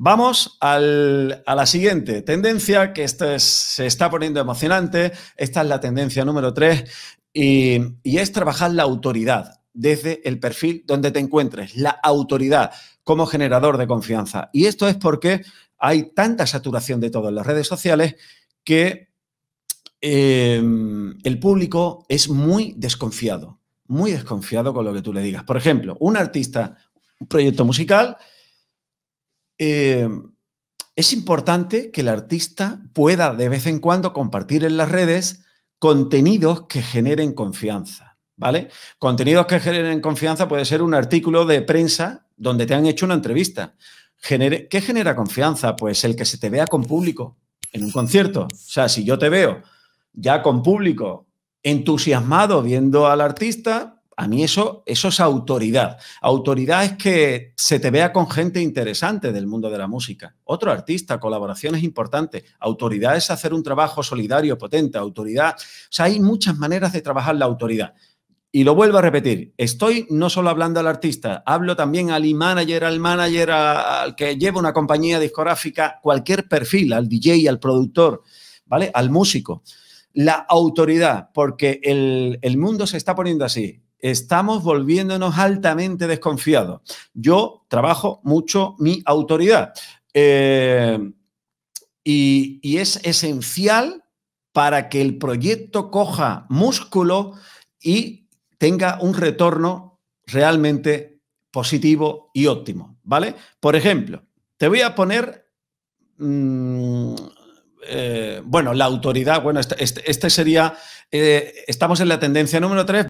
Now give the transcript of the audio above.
Vamos a la siguiente tendencia, que se está poniendo emocionante. Esta es la tendencia número tres y, es trabajar la autoridad desde el perfil donde te encuentres, la autoridad como generador de confianza. Y esto es porque hay tanta saturación de todo en las redes sociales que em, el público es muy desconfiado, muy desconfiado con lo que tú le digas. Por ejemplo, un artista, un proyecto musical, Em, es importante que el artista pueda de vez en cuando compartir en las redes contenidos que generen confianza, ¿vale? Contenidos que generen confianza puede ser un artículo de prensa donde te han hecho una entrevista. ¿Qué genera confianza? Pues el que se te vea con público en un concierto. O sea, si yo te veo ya con público entusiasmado viendo al artista, a mí eso, eso es autoridad. Autoridad es que se te vea con gente interesante del mundo de la música. Otro artista, colaboración es importante. Autoridad es hacer un trabajo solidario, potente. Autoridad. O sea, hay muchas maneras de trabajar la autoridad. Y lo vuelvo a repetir, estoy no solo hablando al artista, hablo también al e-manager, al manager, al que lleva una compañía discográfica, cualquier perfil, al DJ, al productor, ¿vale? Al músico. La autoridad, porque el, el mundo se está poniendo así estamos volviéndonos altamente desconfiados. Yo trabajo mucho mi autoridad eh, y, es esencial para que el proyecto coja músculo y tenga un retorno realmente positivo y óptimo, ¿vale? Por ejemplo, te voy a poner, mm, eh, bueno, la autoridad, bueno, este, este, este sería, eh, estamos en la tendencia número 3.